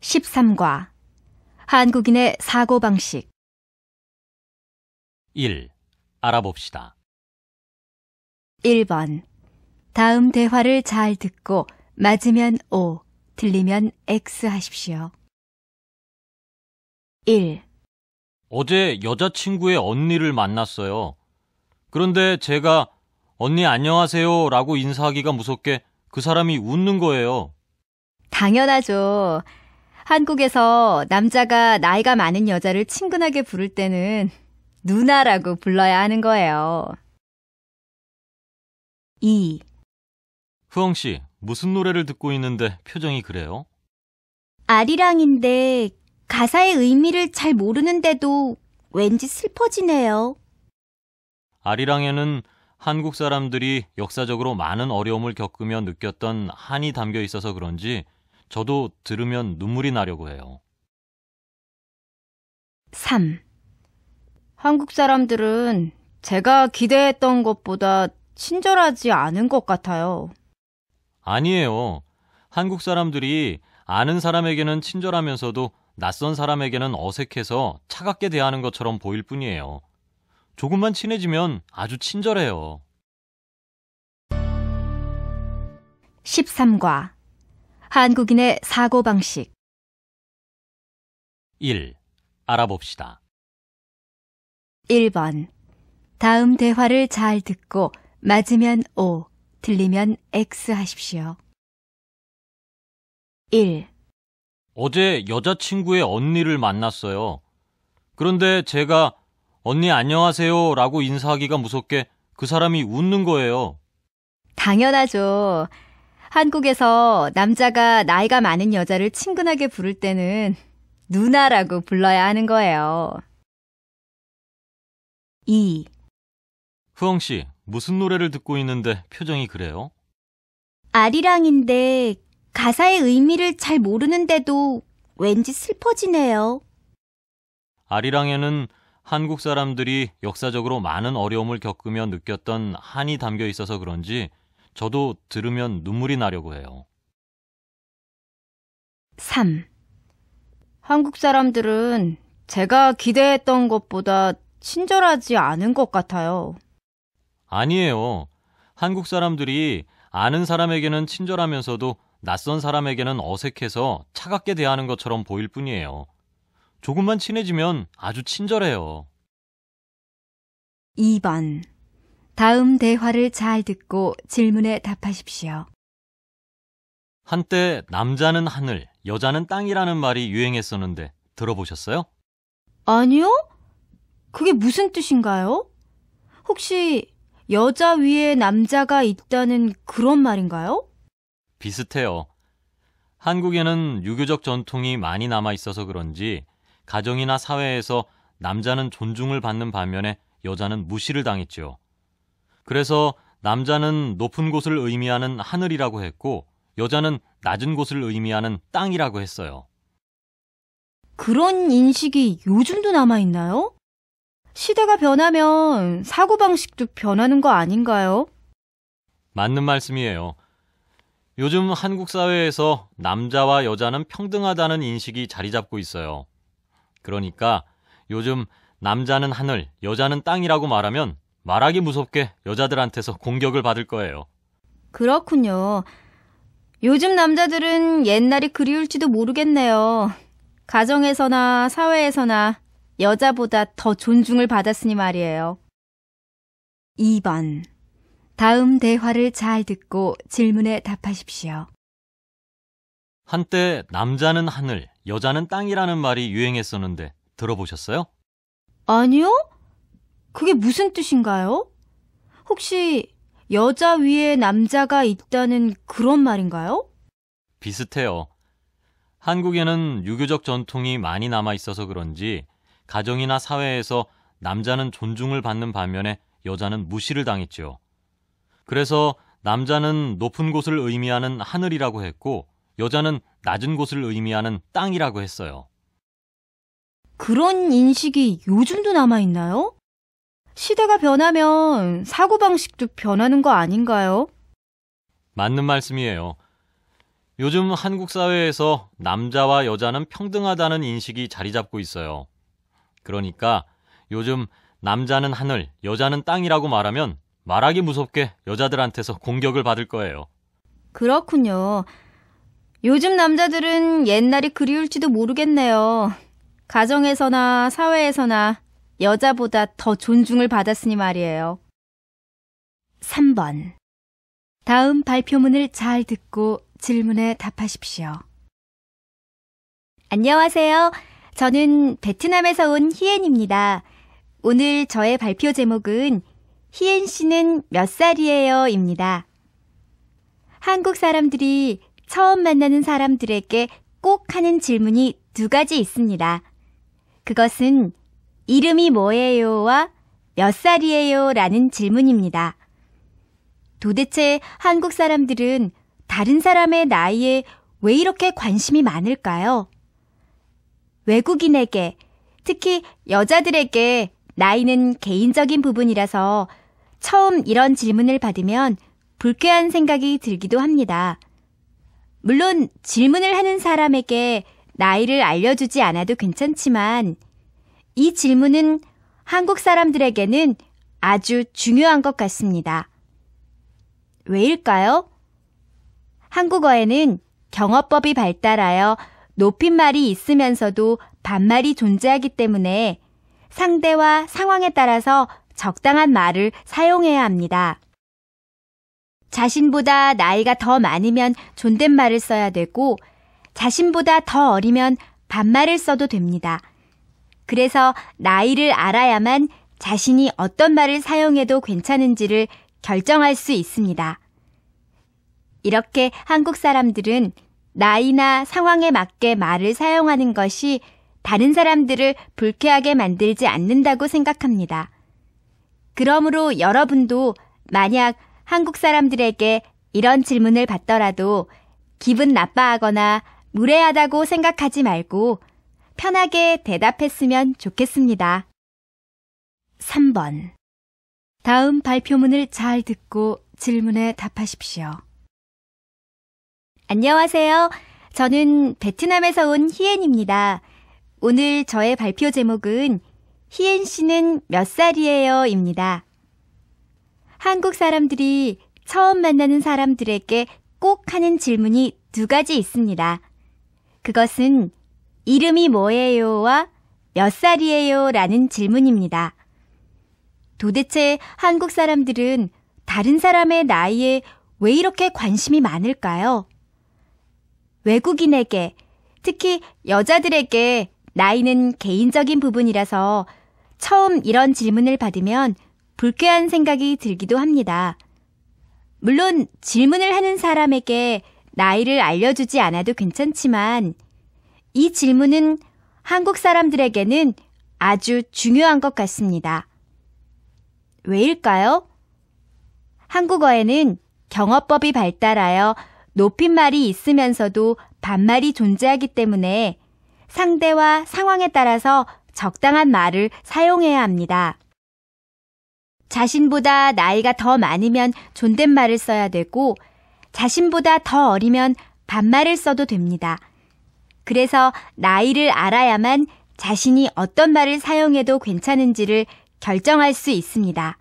13과 한국인의 사고방식 1. 알아봅시다. 1번 다음 대화를 잘 듣고 맞으면 O, 틀리면 X 하십시오. 1. 어제 여자친구의 언니를 만났어요. 그런데 제가 언니 안녕하세요 라고 인사하기가 무섭게 그 사람이 웃는 거예요. 당연하죠. 한국에서 남자가 나이가 많은 여자를 친근하게 부를 때는 누나라고 불러야 하는 거예요. 2. 후영 씨, 무슨 노래를 듣고 있는데 표정이 그래요? 아리랑인데 가사의 의미를 잘 모르는데도 왠지 슬퍼지네요. 아리랑에는 한국 사람들이 역사적으로 많은 어려움을 겪으며 느꼈던 한이 담겨 있어서 그런지 저도 들으면 눈물이 나려고 해요. 3. 한국 사람들은 제가 기대했던 것보다 친절하지 않은 것 같아요. 아니에요. 한국 사람들이 아는 사람에게는 친절하면서도 낯선 사람에게는 어색해서 차갑게 대하는 것처럼 보일 뿐이에요. 조금만 친해지면 아주 친절해요. 13과 한국인의 사고방식 1. 알아봅시다. 1번. 다음 대화를 잘 듣고 맞으면 O, 틀리면 X 하십시오. 1. 어제 여자친구의 언니를 만났어요. 그런데 제가 언니 안녕하세요 라고 인사하기가 무섭게 그 사람이 웃는 거예요. 당연하죠. 한국에서 남자가 나이가 많은 여자를 친근하게 부를 때는 누나라고 불러야 하는 거예요. 2. 후엉 씨, 무슨 노래를 듣고 있는데 표정이 그래요? 아리랑인데 가사의 의미를 잘 모르는데도 왠지 슬퍼지네요. 아리랑에는 한국 사람들이 역사적으로 많은 어려움을 겪으며 느꼈던 한이 담겨 있어서 그런지 저도 들으면 눈물이 나려고 해요. 3. 한국 사람들은 제가 기대했던 것보다 친절하지 않은 것 같아요. 아니에요. 한국 사람들이 아는 사람에게는 친절하면서도 낯선 사람에게는 어색해서 차갑게 대하는 것처럼 보일 뿐이에요. 조금만 친해지면 아주 친절해요. 2번 다음 대화를 잘 듣고 질문에 답하십시오. 한때 남자는 하늘, 여자는 땅이라는 말이 유행했었는데 들어보셨어요? 아니요? 그게 무슨 뜻인가요? 혹시 여자 위에 남자가 있다는 그런 말인가요? 비슷해요. 한국에는 유교적 전통이 많이 남아 있어서 그런지 가정이나 사회에서 남자는 존중을 받는 반면에 여자는 무시를 당했죠 그래서 남자는 높은 곳을 의미하는 하늘이라고 했고 여자는 낮은 곳을 의미하는 땅이라고 했어요. 그런 인식이 요즘도 남아있나요? 시대가 변하면 사고방식도 변하는 거 아닌가요? 맞는 말씀이에요. 요즘 한국 사회에서 남자와 여자는 평등하다는 인식이 자리 잡고 있어요. 그러니까 요즘 남자는 하늘, 여자는 땅이라고 말하면 말하기 무섭게 여자들한테서 공격을 받을 거예요. 그렇군요. 요즘 남자들은 옛날이 그리울지도 모르겠네요. 가정에서나 사회에서나 여자보다 더 존중을 받았으니 말이에요. 2번. 다음 대화를 잘 듣고 질문에 답하십시오. 한때 남자는 하늘, 여자는 땅이라는 말이 유행했었는데 들어보셨어요? 아니요? 그게 무슨 뜻인가요? 혹시 여자 위에 남자가 있다는 그런 말인가요? 비슷해요. 한국에는 유교적 전통이 많이 남아 있어서 그런지 가정이나 사회에서 남자는 존중을 받는 반면에 여자는 무시를 당했죠 그래서 남자는 높은 곳을 의미하는 하늘이라고 했고 여자는 낮은 곳을 의미하는 땅이라고 했어요. 그런 인식이 요즘도 남아 있나요? 시대가 변하면 사고방식도 변하는 거 아닌가요? 맞는 말씀이에요. 요즘 한국 사회에서 남자와 여자는 평등하다는 인식이 자리 잡고 있어요. 그러니까 요즘 남자는 하늘, 여자는 땅이라고 말하면 말하기 무섭게 여자들한테서 공격을 받을 거예요. 그렇군요. 요즘 남자들은 옛날이 그리울지도 모르겠네요. 가정에서나 사회에서나 여자보다 더 존중을 받았으니 말이에요. 3번. 다음 발표문을 잘 듣고 질문에 답하십시오. 안녕하세요. 저는 베트남에서 온희엔입니다 오늘 저의 발표 제목은 희엔 씨는 몇 살이에요? 입니다. 한국 사람들이 처음 만나는 사람들에게 꼭 하는 질문이 두 가지 있습니다. 그것은 이름이 뭐예요와 몇 살이에요? 라는 질문입니다. 도대체 한국 사람들은 다른 사람의 나이에 왜 이렇게 관심이 많을까요? 외국인에게, 특히 여자들에게 나이는 개인적인 부분이라서 처음 이런 질문을 받으면 불쾌한 생각이 들기도 합니다. 물론 질문을 하는 사람에게 나이를 알려주지 않아도 괜찮지만 이 질문은 한국 사람들에게는 아주 중요한 것 같습니다. 왜일까요? 한국어에는 경어법이 발달하여 높임말이 있으면서도 반말이 존재하기 때문에 상대와 상황에 따라서 적당한 말을 사용해야 합니다. 자신보다 나이가 더 많으면 존댓말을 써야 되고, 자신보다 더 어리면 반말을 써도 됩니다. 그래서 나이를 알아야만 자신이 어떤 말을 사용해도 괜찮은지를 결정할 수 있습니다. 이렇게 한국 사람들은 나이나 상황에 맞게 말을 사용하는 것이 다른 사람들을 불쾌하게 만들지 않는다고 생각합니다. 그러므로 여러분도 만약 한국 사람들에게 이런 질문을 받더라도 기분 나빠하거나 무례하다고 생각하지 말고 편하게 대답했으면 좋겠습니다. 3번. 다음 발표문을 잘 듣고 질문에 답하십시오. 안녕하세요. 저는 베트남에서 온희엔입니다 오늘 저의 발표 제목은 희엔 씨는 몇 살이에요? 입니다. 한국 사람들이 처음 만나는 사람들에게 꼭 하는 질문이 두 가지 있습니다. 그것은 이름이 뭐예요와 몇 살이에요? 라는 질문입니다. 도대체 한국 사람들은 다른 사람의 나이에 왜 이렇게 관심이 많을까요? 외국인에게, 특히 여자들에게 나이는 개인적인 부분이라서 처음 이런 질문을 받으면 불쾌한 생각이 들기도 합니다. 물론 질문을 하는 사람에게 나이를 알려주지 않아도 괜찮지만 이 질문은 한국 사람들에게는 아주 중요한 것 같습니다. 왜일까요? 한국어에는 경어법이 발달하여 높임말이 있으면서도 반말이 존재하기 때문에 상대와 상황에 따라서 적당한 말을 사용해야 합니다. 자신보다 나이가 더 많으면 존댓말을 써야 되고, 자신보다 더 어리면 반말을 써도 됩니다. 그래서 나이를 알아야만 자신이 어떤 말을 사용해도 괜찮은지를 결정할 수 있습니다.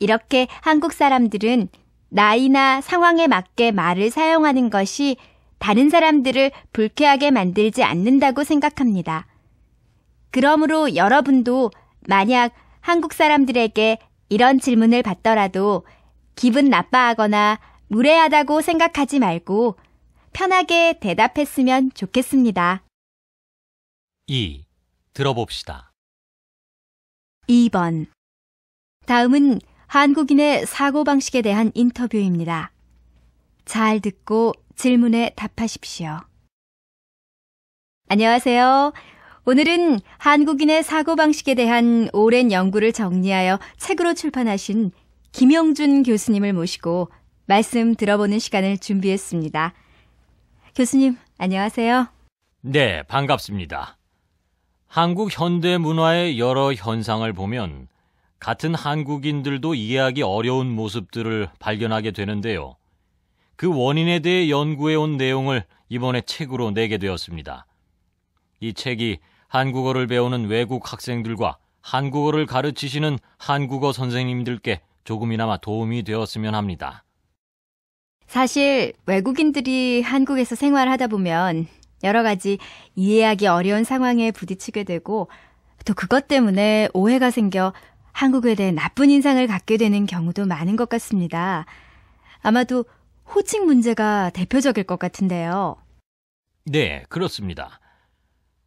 이렇게 한국 사람들은 나이나 상황에 맞게 말을 사용하는 것이 다른 사람들을 불쾌하게 만들지 않는다고 생각합니다. 그러므로 여러분도 만약 한국 사람들에게 이런 질문을 받더라도 기분 나빠하거나 무례하다고 생각하지 말고 편하게 대답했으면 좋겠습니다. 2. 들어봅시다. 2번. 다음은 한국인의 사고방식에 대한 인터뷰입니다. 잘 듣고 질문에 답하십시오. 안녕하세요. 오늘은 한국인의 사고방식에 대한 오랜 연구를 정리하여 책으로 출판하신 김영준 교수님을 모시고 말씀 들어보는 시간을 준비했습니다. 교수님, 안녕하세요. 네, 반갑습니다. 한국 현대 문화의 여러 현상을 보면 같은 한국인들도 이해하기 어려운 모습들을 발견하게 되는데요. 그 원인에 대해 연구해온 내용을 이번에 책으로 내게 되었습니다. 이 책이 한국어를 배우는 외국 학생들과 한국어를 가르치시는 한국어 선생님들께 조금이나마 도움이 되었으면 합니다. 사실 외국인들이 한국에서 생활하다 보면 여러 가지 이해하기 어려운 상황에 부딪히게 되고 또 그것 때문에 오해가 생겨 한국에 대해 나쁜 인상을 갖게 되는 경우도 많은 것 같습니다. 아마도 호칭 문제가 대표적일 것 같은데요. 네, 그렇습니다.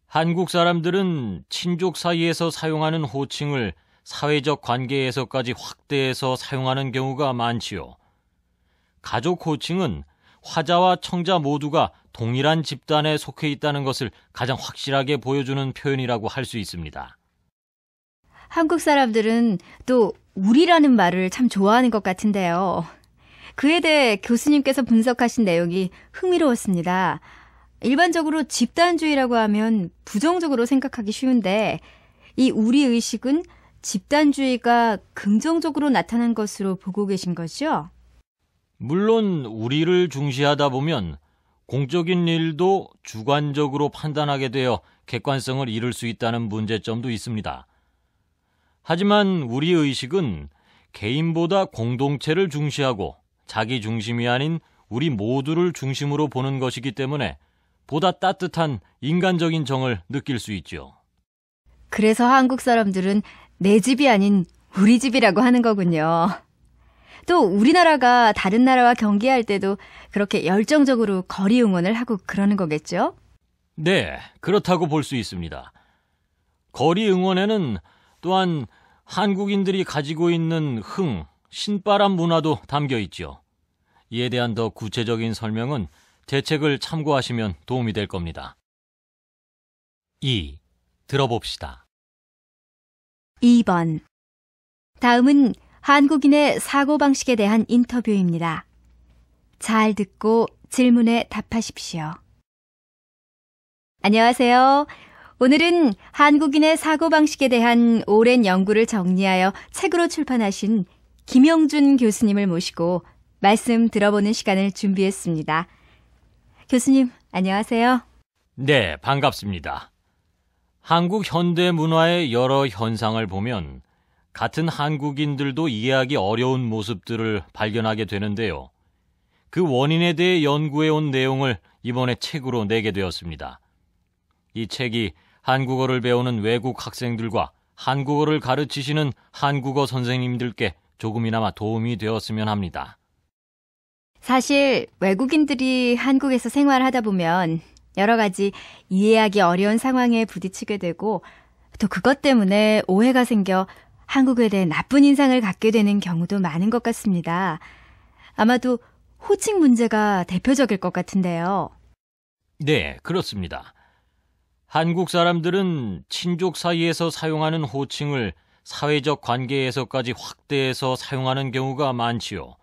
한국 사람들은 친족 사이에서 사용하는 호칭을 사회적 관계에서까지 확대해서 사용하는 경우가 많지요. 가족 호칭은 화자와 청자 모두가 동일한 집단에 속해 있다는 것을 가장 확실하게 보여주는 표현이라고 할 수 있습니다. 한국 사람들은 또 우리라는 말을 참 좋아하는 것 같은데요. 그에 대해 교수님께서 분석하신 내용이 흥미로웠습니다. 일반적으로 집단주의라고 하면 부정적으로 생각하기 쉬운데 이 우리 의식은 집단주의가 긍정적으로 나타난 것으로 보고 계신 것이죠 물론 우리를 중시하다 보면 공적인 일도 주관적으로 판단하게 되어 객관성을 잃을 수 있다는 문제점도 있습니다. 하지만 우리 의식은 개인보다 공동체를 중시하고 자기 중심이 아닌 우리 모두를 중심으로 보는 것이기 때문에 보다 따뜻한 인간적인 정을 느낄 수 있죠. 그래서 한국 사람들은 내 집이 아닌 우리 집이라고 하는 거군요. 또 우리나라가 다른 나라와 경기할 때도 그렇게 열정적으로 거리 응원을 하고 그러는 거겠죠? 네, 그렇다고 볼 수 있습니다. 거리 응원에는 또한 한국인들이 가지고 있는 흥, 신바람 문화도 담겨 있죠. 이에 대한 더 구체적인 설명은 대책을 참고하시면 도움이 될 겁니다. 2. 들어봅시다. 2번. 다음은 한국인의 사고방식에 대한 인터뷰입니다. 잘 듣고 질문에 답하십시오. 안녕하세요. 오늘은 한국인의 사고방식에 대한 오랜 연구를 정리하여 책으로 출판하신 김영준 교수님을 모시고 말씀 들어보는 시간을 준비했습니다. 교수님, 안녕하세요. 네, 반갑습니다. 한국 현대 문화의 여러 현상을 보면 같은 한국인들도 이해하기 어려운 모습들을 발견하게 되는데요. 그 원인에 대해 연구해온 내용을 이번에 책으로 내게 되었습니다. 이 책이 한국어를 배우는 외국 학생들과 한국어를 가르치시는 한국어 선생님들께 조금이나마 도움이 되었으면 합니다. 사실 외국인들이 한국에서 생활하다 보면 여러 가지 이해하기 어려운 상황에 부딪히게 되고 또 그것 때문에 오해가 생겨 한국에 대해 나쁜 인상을 갖게 되는 경우도 많은 것 같습니다. 아마도 호칭 문제가 대표적일 것 같은데요. 네, 그렇습니다. 한국 사람들은 친족 사이에서 사용하는 호칭을 사회적 관계에서까지 확대해서 사용하는 경우가 많지요.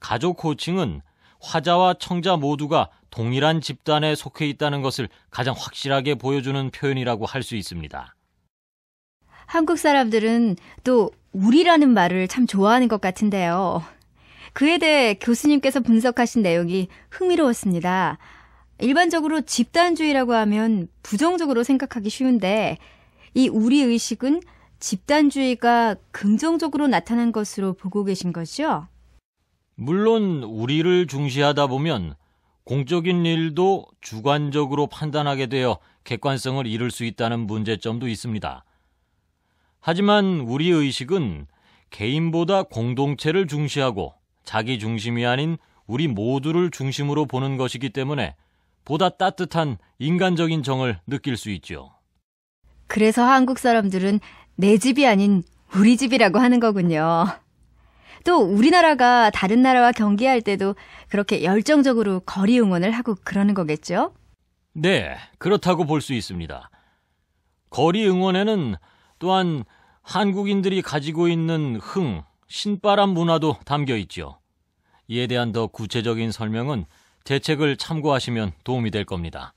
가족 호칭은 화자와 청자 모두가 동일한 집단에 속해 있다는 것을 가장 확실하게 보여주는 표현이라고 할 수 있습니다. 한국 사람들은 또 우리라는 말을 참 좋아하는 것 같은데요. 그에 대해 교수님께서 분석하신 내용이 흥미로웠습니다. 일반적으로 집단주의라고 하면 부정적으로 생각하기 쉬운데 이 우리 의식은 집단주의가 긍정적으로 나타난 것으로 보고 계신 거죠? 물론 우리를 중시하다 보면 공적인 일도 주관적으로 판단하게 되어 객관성을 잃을 수 있다는 문제점도 있습니다. 하지만 우리 의식은 의 개인보다 공동체를 중시하고 자기 중심이 아닌 우리 모두를 중심으로 보는 것이기 때문에 보다 따뜻한 인간적인 정을 느낄 수 있죠. 그래서 한국 사람들은 내 집이 아닌 우리 집이라고 하는 거군요. 또 우리나라가 다른 나라와 경기할 때도 그렇게 열정적으로 거리 응원을 하고 그러는 거겠죠? 네, 그렇다고 볼 수 있습니다. 거리 응원에는 또한 한국인들이 가지고 있는 흥, 신바람 문화도 담겨 있지요. 이에 대한 더 구체적인 설명은 대책을 참고하시면 도움이 될 겁니다.